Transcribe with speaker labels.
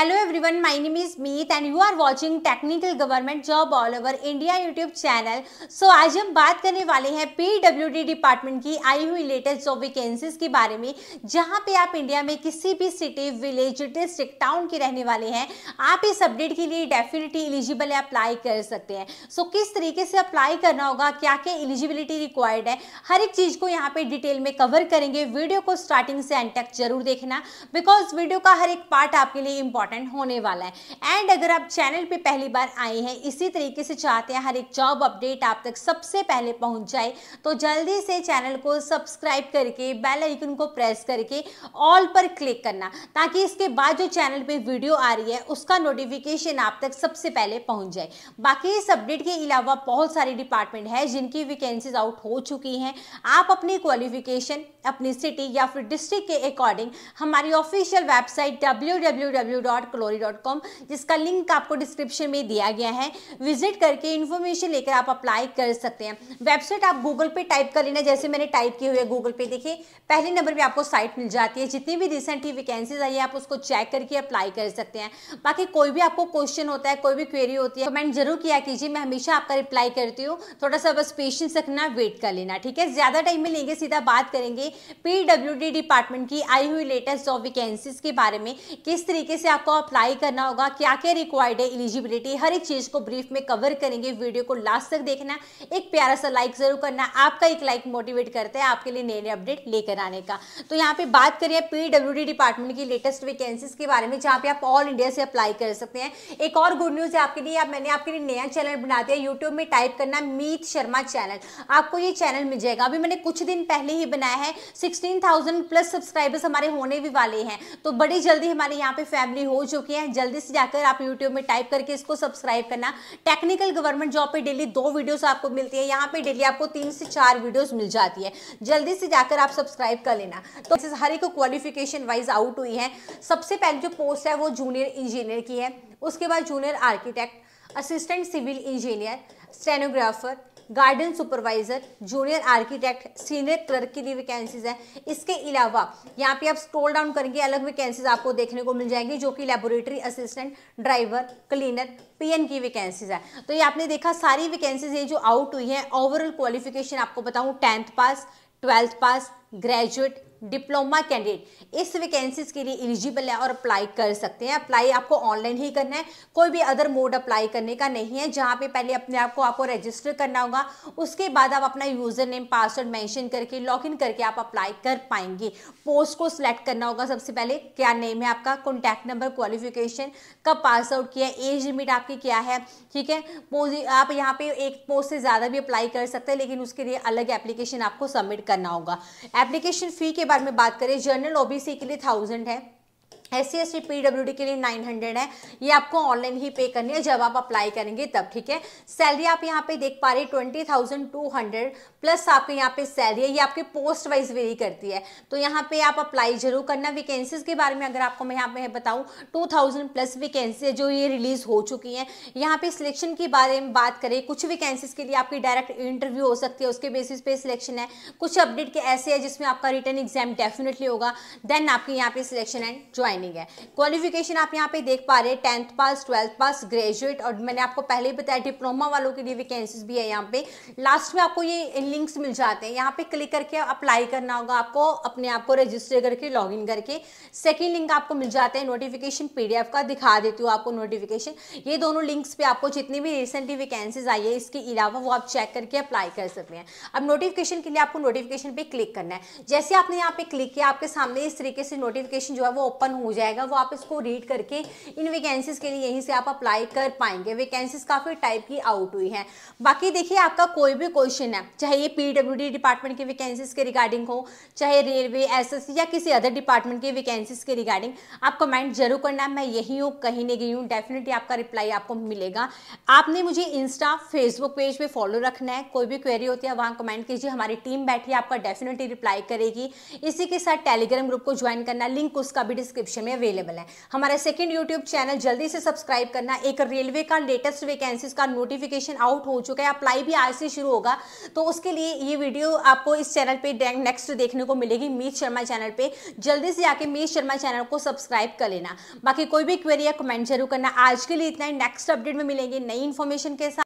Speaker 1: every everyone my name is Meet and you are watching technical government job all over India YouTube channel so आज हम बात करने वाले हैं पीडब्ल्यूडी डिपार्टमेंट की आई हुई लेटेस्ट जॉब वैकेंसीज के बारे में जहां पे आप इंडिया में किसी भी सिटी विलेज डिस्ट्रिक्ट टाउन के रहने वाले हैं आप इस अपडेट के लिए डेफिनेटली एलिजिबल है अप्लाई कर सकते हैं सो so, किस तरीके से अप्लाई करना होगा क्या क्या एलिजिबिलिटी रिक्वायर्ड है हर एक चीज़ को यहाँ पे डिटेल में कवर करेंगे वीडियो को स्टार्टिंग से एंड तक जरूर देखना बिकॉज वीडियो का हर एक पार्ट आपके लिए इंपॉर्टेंट इंपॉर्टेंट होने वाला है एंड अगर आप चैनल पे पहली बार आए हैं इसी तरीके से चाहते हैं हर एक जॉब अपडेट आप तक सबसे पहले पहुंच जाए तो जल्दी से चैनल को सब्सक्राइब करके बेल आइकन को प्रेस करके ऑल पर क्लिक करना ताकि इसके बाद जो चैनल पर वीडियो आ रही है उसका नोटिफिकेशन आप तक सबसे पहले पहुंच जाए बाकी इस अपडेट के अलावा बहुत सारे डिपार्टमेंट है जिनकी वैकेंसीज आउट हो चुकी हैं आप अपनी क्वालिफिकेशन अपनी सिटी या फिर डिस्ट्रिक्ट के अकॉर्डिंग हमारी ऑफिशियल वेबसाइट डब्ल्यू डॉट जिसका लिंक आपको डिस्क्रिप्शन में दिया गया है विजिट करके इन्फॉर्मेशन लेकर आप अप्लाई कर सकते हैं वेबसाइट आप गूगल पे टाइप कर लेना जैसे मैंने टाइप किए हुए गूगल पे देखिए पहले नंबर पे आपको साइट मिल जाती है जितनी भी रिसेंटली वैकेंसीज आई है आप उसको चेक करके अप्लाई कर सकते हैं बाकी कोई भी आपको क्वेश्चन होता है कोई भी क्वेरी होती है कमेंट जरूर किया कीजिए मैं हमेशा आपका रिप्लाई करती हूँ थोड़ा सा बस पेशेंस रखना वेट कर लेना ठीक है ज़्यादा टाइम में लेंगे सीधा बात करेंगे पीडब्ल्यू डिपार्टमेंट की आई हुई लेटेस्ट जॉब वैकेंसीज के बारे में किस तरीके से आप आपको अप्लाई करना होगा क्या क्या रिक्वायर्ड है एलिजिबिलिटी हर एक चीज़ को ब्रीफ में कवर करेंगे वीडियो को लास्ट तक देखना एक प्यारा सा लाइक ज़रूर करना आपका एक लाइक मोटिवेट करता है आपके लिए नए नए अपडेट लेकर आने का तो यहाँ पे बात करिए पीडब्ल्यू डिपार्टमेंट की लेटेस्ट वैकेंसीज के बारे में जहाँ पे आप ऑल इंडिया से अप्लाई कर सकते हैं एक और गुड न्यूज़ है आपके लिए आप मैंने आपके लिए नया चैनल बना दिया यूट्यूब में टाइप करना मीत शर्मा चैनल आपको ये चैनल मिल जाएगा अभी मैंने कुछ दिन पहले ही बनाया है सिक्सटीन प्लस सब्सक्राइबर्स हमारे होने भी वाले हैं तो बड़ी जल्दी हमारे यहाँ पे फैमिली हो चुके हैं जल्दी से जाकर आप यूट्यूब में टाइप करके इसको सब्सक्राइब करना टेक्निकल गवर्नमेंट जॉब पे डेली दो वीडियोस आपको मिलती है यहाँ पे डेली आपको तीन से चार वीडियोस मिल जाती है जल्दी से जाकर आप सब्सक्राइब कर लेना तो हर एक क्वालिफिकेशन वाइज आउट हुई है सबसे पहले जो पोस्ट है वो जूनियर इंजीनियर की है उसके बाद junior architect assistant civil engineer stenographer garden supervisor junior architect senior clerk की भी वैकेंसीज हैं इसके अलावा यहाँ पे आप स्क्रॉल डाउन करेंगे अलग वैकेंसीज आपको देखने को मिल जाएंगी जो कि laboratory assistant driver cleaner PN की वैकेंसीज है तो ये आपने देखा सारी वैकेंसीज ये जो आउट हुई हैं ओवरऑल क्वालिफिकेशन आपको बताऊँ tenth pass twelfth pass graduate diploma candidate इस वैकेंसीज के लिए एलिजिबल है और अप्लाई कर सकते हैं अप्लाई आपको ऑनलाइन ही करना है कोई भी अदर मोड अप्लाई करने का नहीं है जहां पे पहले अपने आप को आपको रजिस्टर करना होगा उसके बाद आप अपना यूजर नेम पासवर्ड मेंशन करके लॉगिन करके आप अप्लाई कर पाएंगे पोस्ट को सिलेक्ट करना होगा सबसे पहले क्या नेम है आपका कॉन्टैक्ट नंबर क्वालिफिकेशन कब पास आउट किया एज लिमिट आपकी क्या है ठीक है आप यहाँ पे एक पोस्ट से ज़्यादा भी अप्लाई कर सकते हैं लेकिन उसके लिए अलग एप्लीकेशन आपको सबमिट करना होगा एप्लीकेशन फ़ी के बारे में बात करें जनरल ओबीसी के लिए थाउजेंड है S C S T P W D के लिए नाइन हंड्रेड है ये आपको ऑनलाइन ही पे करनी है जब आप अप्लाई करेंगे तब ठीक है सैलरी आप यहाँ पे देख पा रहे twenty thousand two hundred plus आपके यहाँ पे सैलरी है ये आपके पोस्ट वाइज वेरी करती है तो यहाँ पे आप अप्लाई जरूर करना वैकेंसीज के बारे में अगर आपको मैं यहाँ पे बताऊँ टू थाउजेंड प्लस वैकेंसी है जो ये रिलीज हो चुकी है यहाँ पे सिलेक्शन के बारे में बात करें कुछ वैकेंसीज के लिए आपकी डायरेक्ट इंटरव्यू हो सकती है उसके बेसिस पे सिलेक्शन है कुछ अपडेट के ऐसे है जिसमें आपका रिटर्न एग्जाम डेफिनेटली होगा देन आपके यहाँ पे सिलेक्शन एंड ज्वाइन ज्वाइनिंग है क्वालिफिकेशन आप यहाँ पे देख पा रहे हैं tenth pass twelfth pass graduate और मैंने आपको पहले ही बताया डिप्लोमा वालों के लिए वैकेंसीज भी है यहाँ पे लास्ट में आपको ये लिंक्स मिल जाते हैं यहाँ पे क्लिक करके अप्लाई करना होगा आपको अपने आप को रजिस्टर करके लॉगिन करके सेकेंड लिंक आपको मिल जाते हैं नोटिफिकेशन पीडीएफ का दिखा देती हूँ आपको नोटिफिकेशन ये दोनों लिंक्स पे आपको जितनी भी रिसेंटली वैकेंसीज आई है इसके अलावा वो आप चेक करके अप्लाई कर सकते हैं अब नोटिफिकेशन के लिए आपको नोटिफिकेशन पे क्लिक करना है जैसे आपने यहाँ पे क्लिक किया आपके सामने इस तरीके से नोटिफिकेशन जो है वो ओपन हुई जाएगा वो आप इसको रीड करके इन वैकेंसीज के लिए यहीं से आप अप्लाई कर पाएंगे वैकेंसीज काफ़ी टाइप की आउट हुई हैं बाकी देखिए आपका कोई भी क्वेश्चन है चाहे ये पीडब्ल्यूडी डिपार्टमेंट की वैकेंसीज के रिगार्डिंग हो चाहे रेलवे एस या किसी अदर डिपार्टमेंट की वैकेंसीज के रिगार्डिंग आप कमेंट जरूर करना मैं यही हूँ कहीं नहीं गई हूँ डेफिनेटली आपका रिप्लाई आपको मिलेगा आपने मुझे इंस्टा फेसबुक पेज पर फॉलो रखना है कोई भी क्वेरी होती है वहाँ कमेंट कीजिए हमारी टीम बैठी आपका डेफिनेटली रिप्लाई करेगी इसी के साथ टेलीग्राम ग्रुप को ज्वाइन करना लिंक उसका भी डिस्क्रिप्शन डिस्क्रिप्शन में अवेलेबल है हमारा सेकंड यूट्यूब चैनल जल्दी से सब्सक्राइब करना एक रेलवे का लेटेस्ट वैकेंसीज का नोटिफिकेशन आउट हो चुका है अप्लाई भी आज से शुरू होगा तो उसके लिए ये वीडियो आपको इस चैनल पर नेक्स्ट देखने को मिलेगी मीत शर्मा चैनल पर जल्दी से आके मीत शर्मा चैनल को सब्सक्राइब कर लेना बाकी कोई भी क्वेरी या कमेंट जरूर करना आज के लिए इतना ही नेक्स्ट अपडेट में मिलेंगे नई इन्फॉर्मेशन के साथ